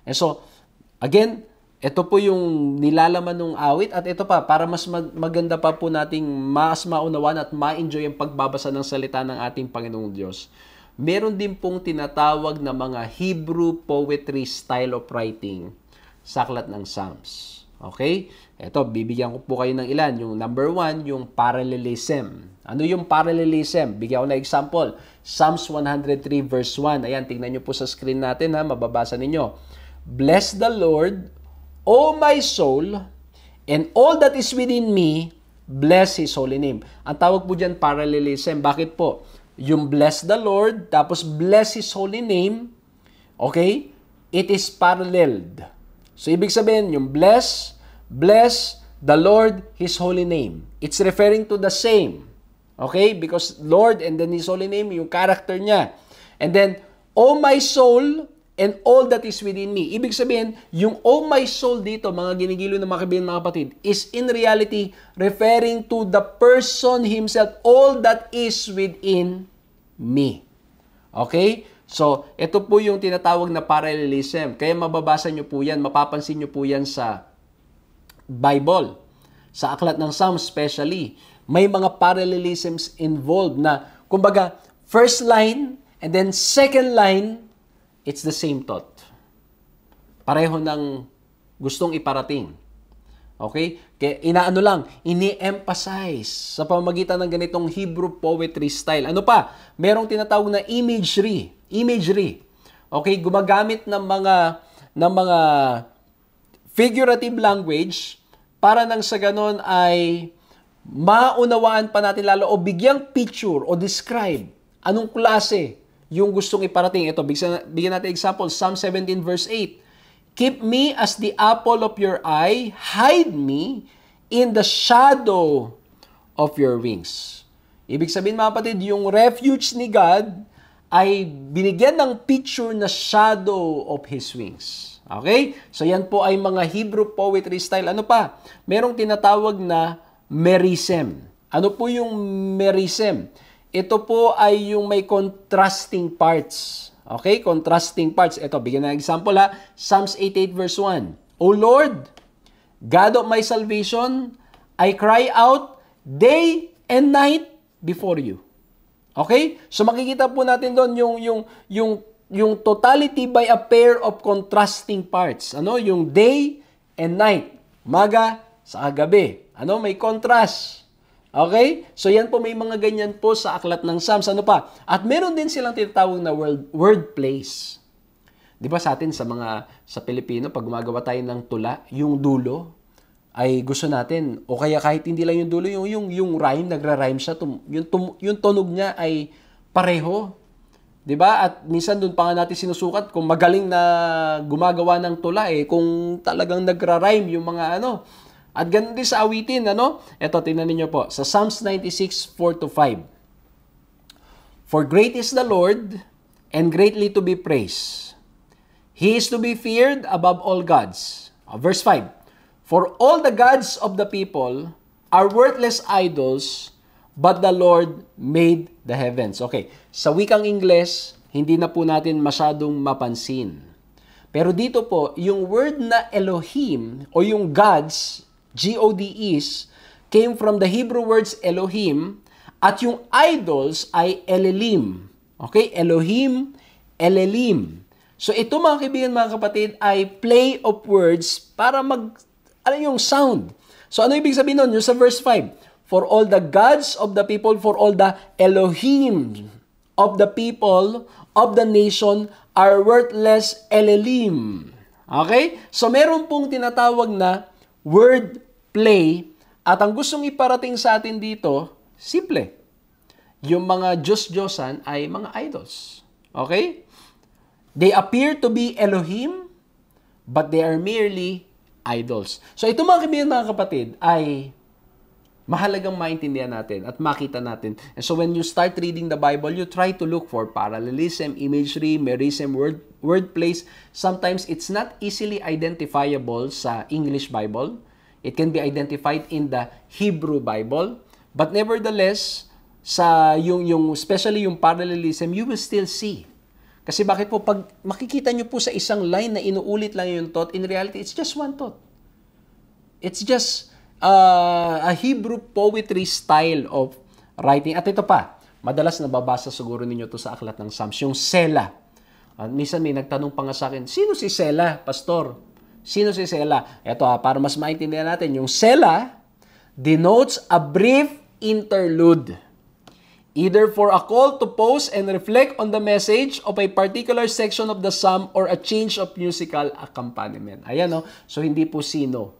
And so, again, ito po yung nilalaman ng awit at ito pa, para mas maganda pa po nating mas maunawan at ma-enjoy ang pagbabasa ng salita ng ating Panginoong Diyos. Meron din pong tinatawag na mga Hebrew poetry style of writing sa Aklat ng Psalms. Okay? Ito, bibigyan ko po kayo ng ilan. Yung number one, yung parallelism. Ano yung parallelism? Bigyan ko na example. Psalms 103 verse 1. Ayan, tingnan nyo po sa screen natin ha, mababasa ninyo. Bless the Lord, O my soul, and all that is within me, bless His holy name. Ang tawag po dyan, parallelism. Bakit po? Yung bless the Lord, tapos bless His holy name, okay? It is paralleled. So, ibig sabihin, yung bless, bless the Lord, His holy name. It's referring to the same. Okay? Because Lord and then His holy name, yung character niya. And then, O oh, my soul, and all that is within me. Ibig sabihin, yung oh my soul dito, mga ginigilo ng mga kaibigan, mga kapatid, is in reality referring to the person himself, all that is within me. Okay? So, ito po yung tinatawag na parallelism. Kaya mababasa nyo po yan, mapapansin nyo po yan sa Bible. Sa aklat ng Psalm especially, may mga parallelisms involved na, kumbaga, first line and then second line, it's the same thought. Pareho ng gustong iparating. Okay? Kaya inaano lang, ini-emphasize sa pamamagitan ng ganitong Hebrew poetry style. Ano pa? Merong tinatawag na imagery. Imagery. Okay? Gumagamit ng mga ng mga figurative language para nang sa ganon ay maunawaan pa natin lalo o bigyang picture o describe anong klase yung gustong iparating. Ito, bigyan, bigyan natin example, Psalm 17 verse 8. Keep me as the apple of your eye, hide me in the shadow of your wings. Ibig sabihin mga kapatid, yung refuge ni God ay binigyan ng picture na shadow of His wings. Okay? So yan po ay mga Hebrew poetry style. Ano pa? Merong tinatawag na merism. Ano po yung merism? Ito po ay yung may contrasting parts. Okay? Contrasting parts. Ito, bigyan na ng example ha. Psalms 88 verse 1. O Lord, God of my salvation, I cry out day and night before you. Okay? So makikita po natin doon yung yung yung yung totality by a pair of contrasting parts. Ano? Yung day and night. Maga sa gabi. Ano? May contrast. Okay? So yan po may mga ganyan po sa aklat ng Psalms. Ano pa? At meron din silang tinatawag na word, word place. 'Di ba sa atin sa mga sa Pilipino pag gumagawa tayo ng tula, yung dulo ay gusto natin o kaya kahit hindi lang yung dulo yung yung yung rhyme nagra-rhyme siya tum, yung tum, yung tunog niya ay pareho 'Di ba? At minsan doon pa nga natin sinusukat kung magaling na gumagawa ng tula eh kung talagang nagra-rhyme yung mga ano. At ganun din sa awitin, ano? Ito tingnan niyo po sa Psalms 96:4 to 5. For great is the Lord and greatly to be praised. He is to be feared above all gods. Ah, verse 5. For all the gods of the people are worthless idols, but the Lord made the heavens. Okay, sa wikang Ingles, hindi na po natin masyadong mapansin. Pero dito po, yung word na Elohim o yung gods, G-O-D-Es, came from the Hebrew words Elohim at yung idols ay Elelim. Okay, Elohim, Elelim. So ito mga kaibigan, mga kapatid, ay play of words para mag, ano yung sound. So ano ibig sabihin nun? Yung sa verse 5, for all the gods of the people, for all the Elohim of the people, of the nation, are worthless Elelim. Okay? So meron pong tinatawag na word play at ang gustong iparating sa atin dito, simple. Yung mga Diyos-Diyosan ay mga idols. Okay? They appear to be Elohim, but they are merely idols. So ito mga kaibigan mga kapatid ay Mahalagang maintindihan natin at makita natin. And so when you start reading the Bible, you try to look for parallelism, imagery, merism, word, word Sometimes it's not easily identifiable sa English Bible. It can be identified in the Hebrew Bible. But nevertheless, sa yung yung especially yung parallelism, you will still see. Kasi bakit po pag makikita niyo po sa isang line na inuulit lang yung thought, in reality it's just one thought. It's just uh, a Hebrew poetry style of writing. At ito pa, madalas nababasa siguro ninyo to sa aklat ng Psalms, yung Sela. At minsan may nagtanong pa nga sa akin, sino si Sela, pastor? Sino si Sela? Ito ha, para mas maintindihan natin, yung Sela denotes a brief interlude either for a call to pause and reflect on the message of a particular section of the psalm or a change of musical accompaniment. Ayan, no? So, hindi po sino.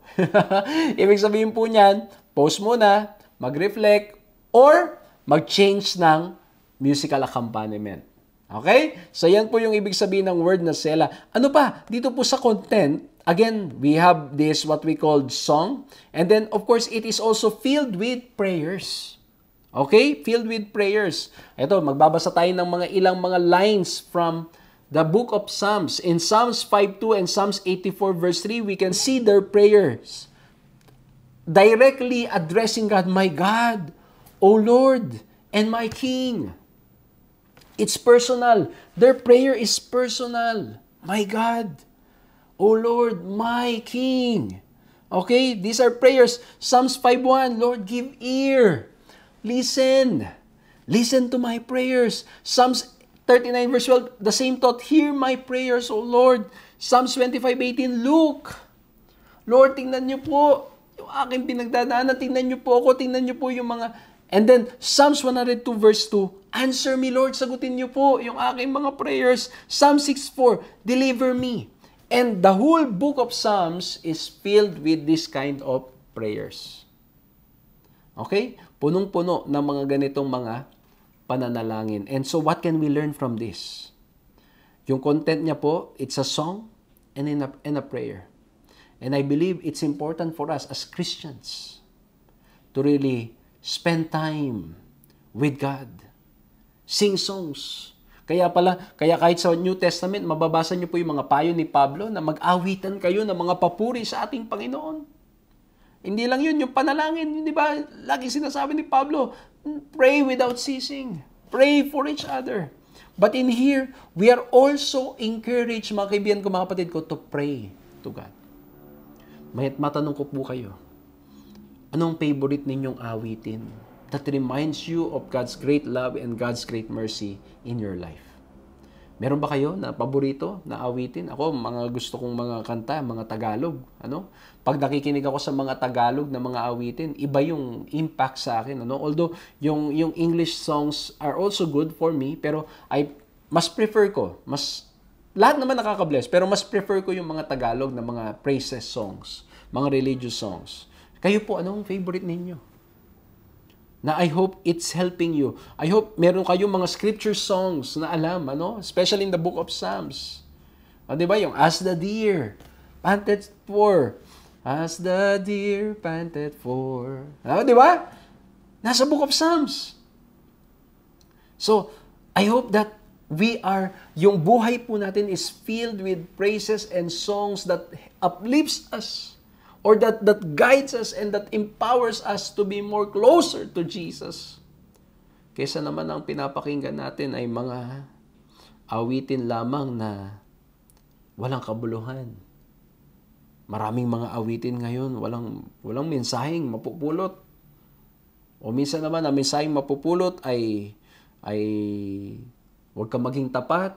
(laughs) Ibig sabihin po niyan, pause muna, mag-reflect, or mag-change ng musical accompaniment. Okay? So, yan po yung ibig sabihin ng word na sela. Ano pa? Dito po sa content, again, we have this what we called song. And then, of course, it is also filled with prayers. Okay? Filled with prayers. Ito, magbabasa tayo ng mga ilang mga lines from the book of Psalms. In Psalms 5.2 and Psalms 84 verse 3, we can see their prayers. Directly addressing God, My God, O Lord, and my King. It's personal. Their prayer is personal. My God, O Lord, my King. Okay? These are prayers. Psalms 5.1, Lord, give ear Listen. Listen to my prayers. Psalms 39 verse 12, the same thought, Hear my prayers, O Lord. Psalms 25:18, Look. Lord, tingnan niyo po yung aking pinagdadaanan. Tingnan niyo po ako. Tingnan niyo po yung mga... And then, Psalms 102 verse 2, Answer me, Lord. Sagutin niyo po yung aking mga prayers. Psalm 6:4, Deliver me. And the whole book of Psalms is filled with this kind of prayers. Okay? punong-puno ng mga ganitong mga pananalangin. And so what can we learn from this? Yung content niya po, it's a song and, in a, and a prayer. And I believe it's important for us as Christians to really spend time with God. Sing songs. Kaya pala, kaya kahit sa New Testament, mababasa niyo po yung mga payo ni Pablo na mag-awitan kayo ng mga papuri sa ating Panginoon. Hindi lang yun, yung panalangin, di ba? Lagi sinasabi ni Pablo, pray without ceasing. Pray for each other. But in here, we are also encouraged, mga kaibigan ko, mga kapatid ko, to pray to God. May matanong ko po kayo, anong favorite ninyong awitin that reminds you of God's great love and God's great mercy in your life? Meron ba kayo na paborito na awitin? Ako, mga gusto kong mga kanta, mga Tagalog. Ano? Pag nakikinig ako sa mga Tagalog na mga awitin, iba yung impact sa akin. Ano? Although, yung, yung English songs are also good for me, pero I mas prefer ko, mas lahat naman nakaka-bless, pero mas prefer ko yung mga Tagalog na mga praises songs, mga religious songs. Kayo po, anong favorite ninyo? na I hope it's helping you. I hope meron kayong mga scripture songs na alam, ano? Especially in the book of Psalms. O, ah, di ba? Yung As the Deer, Panted For. As the Deer, Panted For. O, ah, di ba? Nasa book of Psalms. So, I hope that we are, yung buhay po natin is filled with praises and songs that uplifts us or that, that guides us and that empowers us to be more closer to Jesus. kaysa naman ang pinapakinggan natin ay mga awitin lamang na walang kabuluhan. Maraming mga awitin ngayon, walang, walang mensaheng mapupulot. O minsan naman, ang mensaheng mapupulot ay, ay huwag kang maging tapat,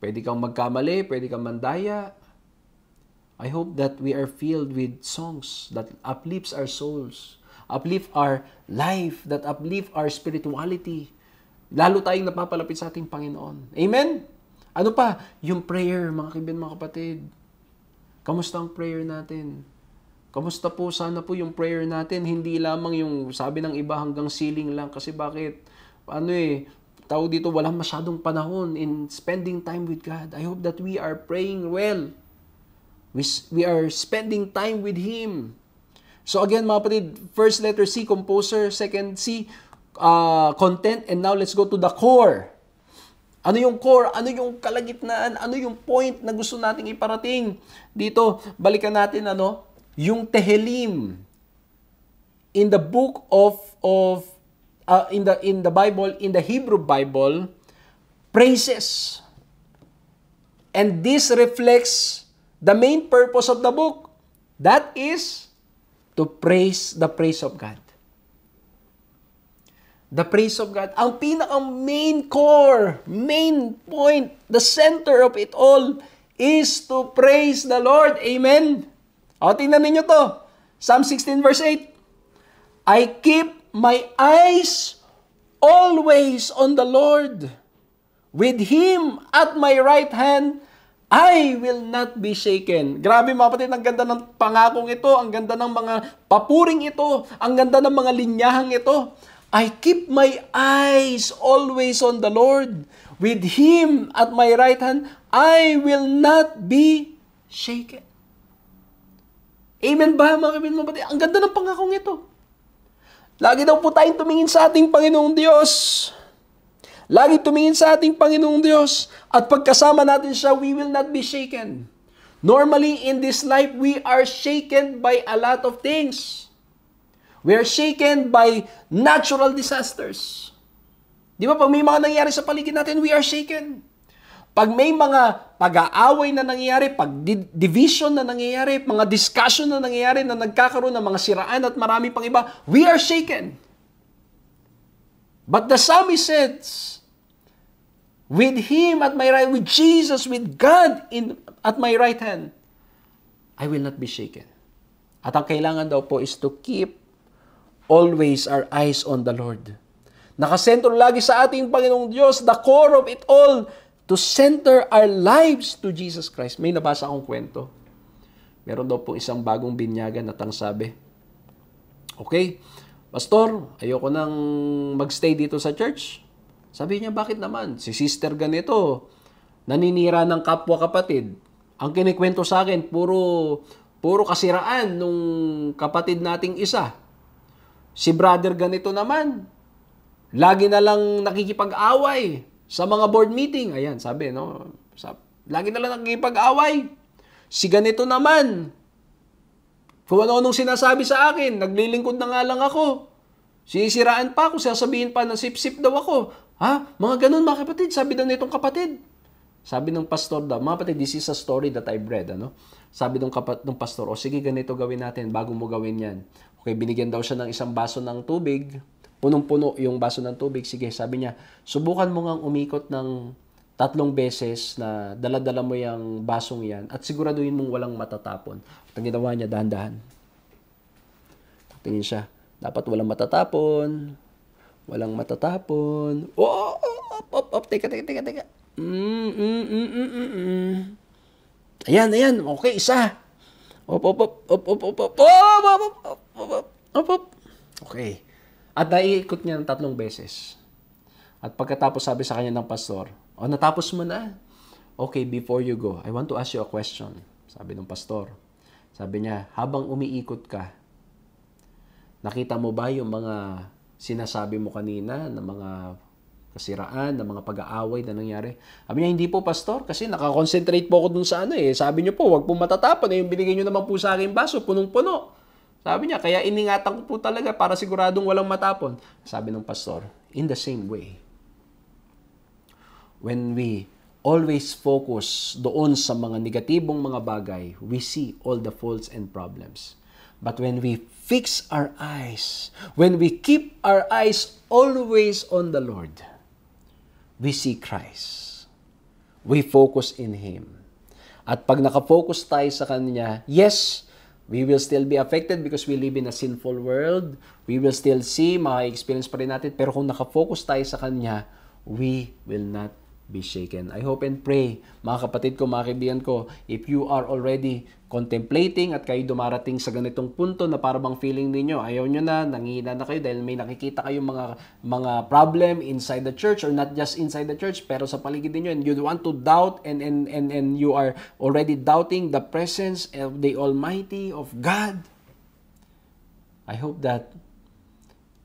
pwede kang magkamali, pwede kang mandaya, I hope that we are filled with songs that uplifts our souls, uplift our life, that uplift our spirituality. Lalo tayong napapalapit sa ating Panginoon. Amen? Ano pa? Yung prayer, mga kibin, mga kapatid. Kamusta ang prayer natin? Kamusta po? Sana po yung prayer natin, hindi lamang yung sabi ng iba hanggang ceiling lang. Kasi bakit? Ano eh, tao dito walang masyadong panahon in spending time with God. I hope that we are praying well. We, we are spending time with Him. So again, mga kapatid, first letter C, composer. Second C, uh, content. And now let's go to the core. Ano yung core? Ano yung kalagitnaan? Ano yung point na gusto nating iparating? Dito, balikan natin ano? Yung Tehelim. In the book of of uh, in the in the Bible, in the Hebrew Bible, praises. And this reflects the main purpose of the book. That is to praise the praise of God. The praise of God. Ang pinakang main core, main point, the center of it all is to praise the Lord. Amen? O, tingnan ninyo to. Psalm 16 verse 8. I keep my eyes always on the Lord. With Him at my right hand, I will not be shaken. Grabe mga kapatid, ang ganda ng pangakong ito, ang ganda ng mga papuring ito, ang ganda ng mga linyahang ito. I keep my eyes always on the Lord. With Him at my right hand, I will not be shaken. Amen ba mga kapatid? Mga kapatid? Ang ganda ng pangakong ito. Lagi daw po tayong tumingin sa ating Panginoong Diyos. Lagi tumingin sa ating Panginoong Diyos at pagkasama natin siya, we will not be shaken. Normally, in this life, we are shaken by a lot of things. We are shaken by natural disasters. Di ba? Pag may mga nangyari sa paligid natin, we are shaken. Pag may mga pag-aaway na nangyayari, pag division na nangyayari, mga discussion na nangyayari na nagkakaroon ng mga siraan at marami pang iba, we are shaken. But the psalmist says, with Him at my right, with Jesus, with God in, at my right hand, I will not be shaken. At ang kailangan daw po is to keep always our eyes on the Lord. Nakasentro lagi sa ating Panginoong Diyos, the core of it all, to center our lives to Jesus Christ. May nabasa akong kwento. Meron daw po isang bagong binyagan na ang sabi, Okay, Pastor, ayoko nang magstay dito sa church. Sabi niya, bakit naman? Si sister ganito, naninira ng kapwa kapatid. Ang kinikwento sa akin, puro, puro kasiraan nung kapatid nating isa. Si brother ganito naman, lagi na lang nakikipag-away sa mga board meeting. Ayan, sabi, no? Lagi na lang nakikipag-away. Si ganito naman, kung ano-anong sinasabi sa akin, naglilingkod na nga lang ako. Sisiraan pa ako, sasabihin pa na sip-sip daw ako. Ha? Mga ganun mga kapatid, sabi daw nitong kapatid. Sabi ng pastor daw, mga kapatid, this is a story that I've read. Ano? Sabi ng, kapat, ng pastor, o sige ganito gawin natin bago mo gawin yan. Okay, binigyan daw siya ng isang baso ng tubig. Punong-puno yung baso ng tubig. Sige, sabi niya, subukan mo ngang umikot ng tatlong beses na daladala mo yung basong yan at siguraduhin mong walang matatapon. At ang ginawa niya, dahan-dahan. Tingin siya, dapat walang matatapon, Walang matatapon. Oh, oh, up, up, up. Teka, teka, teka, teka. Mm, mm, mm, mm, mm, mm. Ayan, ayan. Okay, isa. Up, up, up, up, up, up, up, up, up, up, up, up, Okay. At naiikot niya ng tatlong beses. At pagkatapos sabi sa kanya ng pastor, O, oh, natapos mo na. Okay, before you go, I want to ask you a question. Sabi ng pastor. Sabi niya, habang umiikot ka, nakita mo ba yung mga sinasabi mo kanina ng mga kasiraan, ng mga pag-aaway na nangyari. Sabi niya, hindi po, Pastor, kasi nakakonsentrate po ako dun sa ano eh. Sabi niyo po, huwag po matatapan. Eh, yung binigay niyo naman po sa akin baso, punong-puno. Sabi niya, kaya iningatan ko po talaga para siguradong walang matapon. Sabi ng pastor, in the same way, when we always focus doon sa mga negatibong mga bagay, we see all the faults and problems. But when we fix our eyes, when we keep our eyes always on the Lord, we see Christ. We focus in Him. At pag nakafocus tayo sa Kanya, yes, we will still be affected because we live in a sinful world. We will still see, maka-experience pa rin natin. Pero kung nakafocus tayo sa Kanya, we will not be shaken. I hope and pray, mga kapatid ko, mga kaibigan ko, if you are already contemplating at kayo dumarating sa ganitong punto na parang feeling ninyo, ayaw nyo na, nangihina na kayo dahil may nakikita kayong mga, mga problem inside the church or not just inside the church, pero sa paligid ninyo and you want to doubt and, and, and, and you are already doubting the presence of the Almighty, of God, I hope that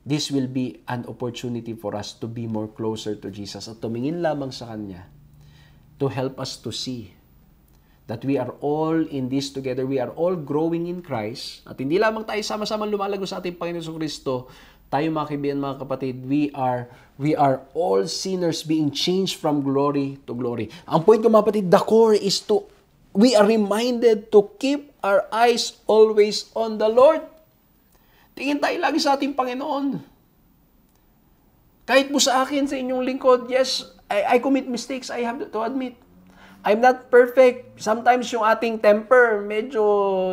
this will be an opportunity for us to be more closer to Jesus at tumingin lamang sa Kanya to help us to see that we are all in this together. We are all growing in Christ. At hindi lamang tayo sama-sama lumalago sa ating Panginoon Kristo. Tayo mga kaibigan, mga kapatid, we are, we are all sinners being changed from glory to glory. Ang point ko mga kapatid, the core is to, we are reminded to keep our eyes always on the Lord. Tingin tayo lagi sa ating Panginoon. Kahit po sa akin, sa inyong lingkod, yes, I, I commit mistakes, I have to admit. I'm not perfect. Sometimes yung ating temper, medyo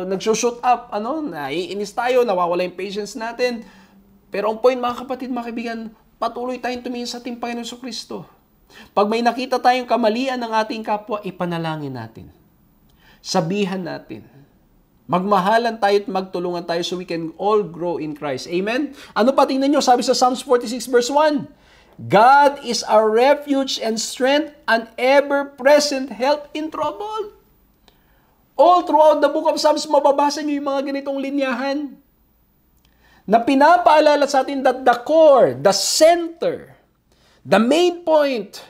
nagsushoot up, ano, naiinis tayo, nawawala yung patience natin. Pero ang point mga kapatid, mga kaibigan, patuloy tayong tumingin sa ating Panginoon sa Kristo. Pag may nakita tayong kamalian ng ating kapwa, ipanalangin natin. Sabihan natin. Magmahalan tayo at magtulungan tayo so we can all grow in Christ. Amen? Ano pa tingnan nyo? Sabi sa Psalms 46 verse 1, God is our refuge and strength, an ever-present help in trouble. All throughout the book of Psalms, mababasa nyo yung mga ganitong linyahan na pinapaalala sa atin that the core, the center, the main point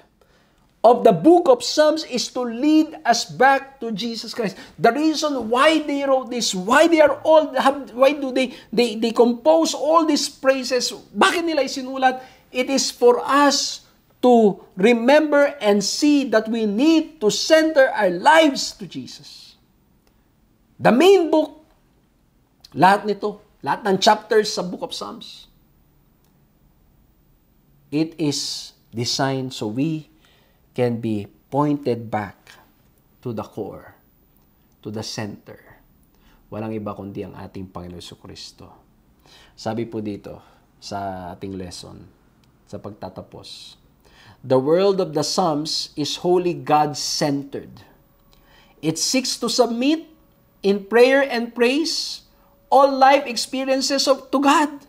of the book of Psalms is to lead us back to Jesus Christ. The reason why they wrote this, why they are all, why do they, they, they compose all these praises, bakit nila isinulat? It is for us to remember and see that we need to center our lives to Jesus. The main book, lahat nito, lahat ng chapters sa book of Psalms, it is designed so we can be pointed back to the core, to the center. Walang iba kundi ang ating Panginoon Kristo. Sabi po dito sa ating lesson, sa pagtatapos, The world of the Psalms is wholly God-centered. It seeks to submit in prayer and praise all life experiences of, to God.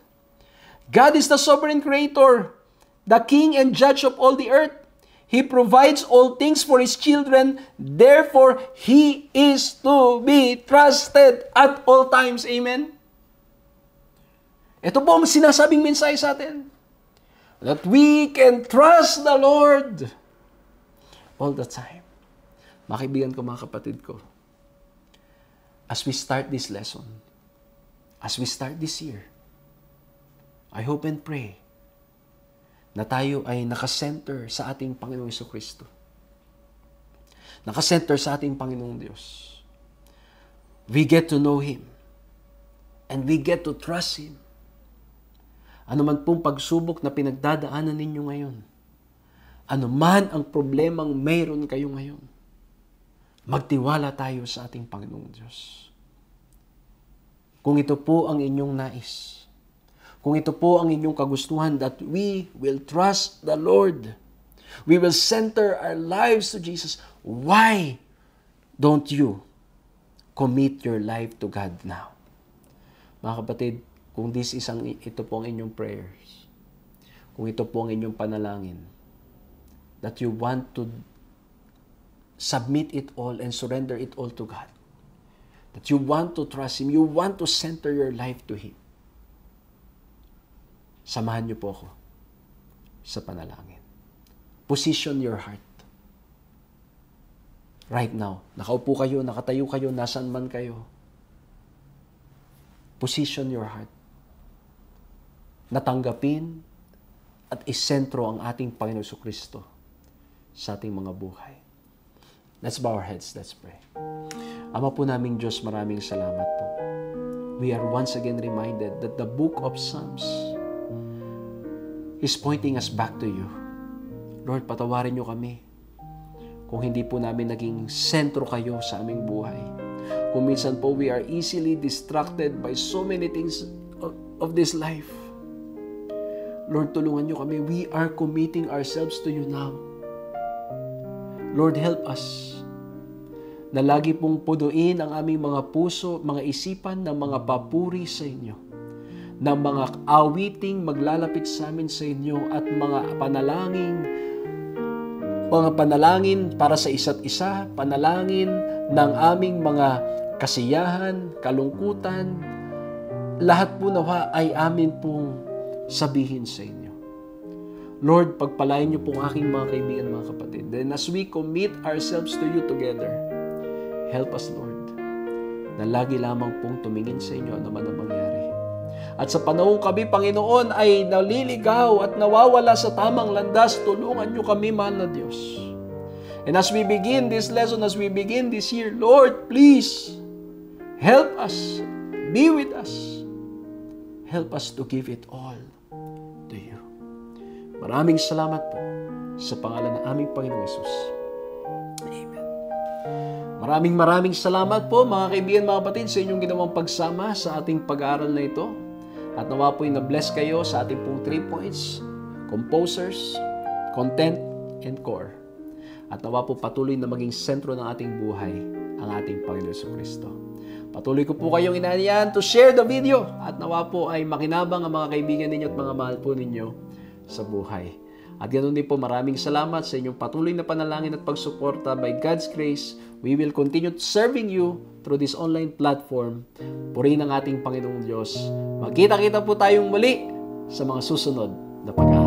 God is the sovereign creator, the king and judge of all the earth. He provides all things for His children. Therefore, He is to be trusted at all times. Amen? Ito po ang sinasabing mensahe sa atin. That we can trust the Lord all the time. Makibigan ko mga kapatid ko, as we start this lesson, as we start this year, I hope and pray na tayo ay nakasenter sa ating Panginoong Iso Kristo. Nakasenter sa ating Panginoong Diyos. We get to know Him. And we get to trust Him. Ano man pong pagsubok na pinagdadaanan ninyo ngayon, ano man ang problemang mayroon kayo ngayon, magtiwala tayo sa ating Panginoong Diyos. Kung ito po ang inyong nais, kung ito po ang inyong kagustuhan, that we will trust the Lord. We will center our lives to Jesus. Why don't you commit your life to God now? Mga kapatid, kung this is ang, ito po ang inyong prayers, kung ito po ang inyong panalangin, that you want to submit it all and surrender it all to God, that you want to trust Him, you want to center your life to Him, Samahan niyo po ako sa panalangin. Position your heart. Right now, nakaupo kayo, nakatayo kayo, nasaan man kayo. Position your heart. Natanggapin at isentro ang ating Panginoon Kristo sa ating mga buhay. Let's bow our heads. Let's pray. Ama po naming Diyos, maraming salamat po. We are once again reminded that the book of Psalms is pointing us back to you. Lord, patawarin niyo kami kung hindi po namin naging sentro kayo sa aming buhay. Kung minsan po we are easily distracted by so many things of this life. Lord, tulungan niyo kami. We are committing ourselves to you now. Lord, help us na lagi pong puduin ang aming mga puso, mga isipan ng mga papuri sa inyo ng mga awiting maglalapit sa amin sa inyo at mga panalangin mga panalangin para sa isa't isa, panalangin ng aming mga kasiyahan, kalungkutan, lahat po nawa ay amin pong sabihin sa inyo. Lord, pagpalain niyo pong aking mga kaibigan, mga kapatid. Then as we commit ourselves to you together, help us, Lord, na lagi lamang pong tumingin sa inyo ano man ang mangyari at sa panahong kami, Panginoon, ay naliligaw at nawawala sa tamang landas, tulungan niyo kami, man na Diyos. And as we begin this lesson, as we begin this year, Lord, please, help us, be with us, help us to give it all to you. Maraming salamat po sa pangalan ng aming Panginoong Isus. Amen. Maraming maraming salamat po mga kaibigan, mga kapatid sa inyong ginawang pagsama sa ating pag-aaral na ito. At nawa po'y na-bless kayo sa ating pong 3 points, composers, content, and core. At nawa po patuloy na maging sentro ng ating buhay ang ating Panginoon sa Kristo. Patuloy ko po kayong inanayan to share the video at nawa po ay makinabang ang mga kaibigan ninyo at mga mahal po ninyo sa buhay. At ganoon din po maraming salamat sa inyong patuloy na panalangin at pagsuporta. By God's grace, we will continue serving you through this online platform. Purihin ang ating Panginoong Diyos. Magkita-kita po tayong muli sa mga susunod na pag-aaral.